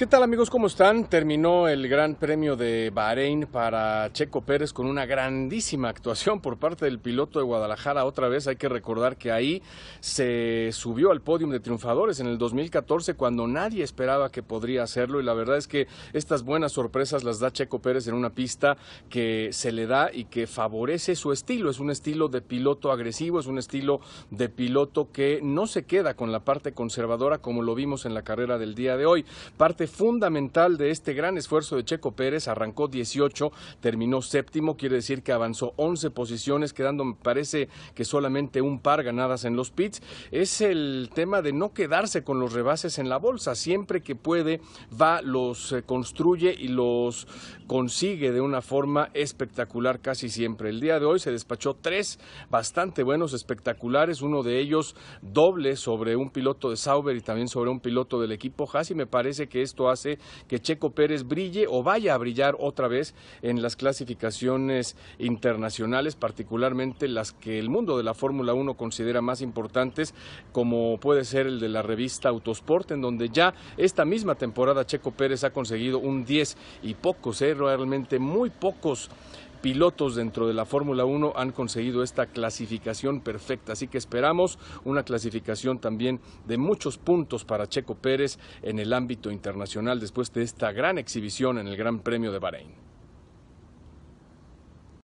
¿Qué tal amigos? ¿Cómo están? Terminó el Gran Premio de Bahrein para Checo Pérez con una grandísima actuación por parte del piloto de Guadalajara. Otra vez hay que recordar que ahí se subió al podium de triunfadores en el 2014 cuando nadie esperaba que podría hacerlo y la verdad es que estas buenas sorpresas las da Checo Pérez en una pista que se le da y que favorece su estilo. Es un estilo de piloto agresivo, es un estilo de piloto que no se queda con la parte conservadora como lo vimos en la carrera del día de hoy. Parte fundamental de este gran esfuerzo de Checo Pérez. Arrancó 18, terminó séptimo, quiere decir que avanzó 11 posiciones, quedando, me parece que solamente un par ganadas en los pits. Es el tema de no quedarse con los rebases en la bolsa. Siempre que puede, va, los eh, construye y los consigue de una forma espectacular casi siempre. El día de hoy se despachó tres bastante buenos, espectaculares, uno de ellos doble sobre un piloto de Sauber y también sobre un piloto del equipo Haas y me parece que esto hace que Checo Pérez brille o vaya a brillar otra vez en las clasificaciones internacionales, particularmente las que el mundo de la Fórmula 1 considera más importantes, como puede ser el de la revista Autosport, en donde ya esta misma temporada Checo Pérez ha conseguido un 10 y pocos, ¿eh? realmente muy pocos pilotos dentro de la Fórmula 1 han conseguido esta clasificación perfecta. Así que esperamos una clasificación también de muchos puntos para Checo Pérez en el ámbito internacional después de esta gran exhibición en el Gran Premio de Bahrein.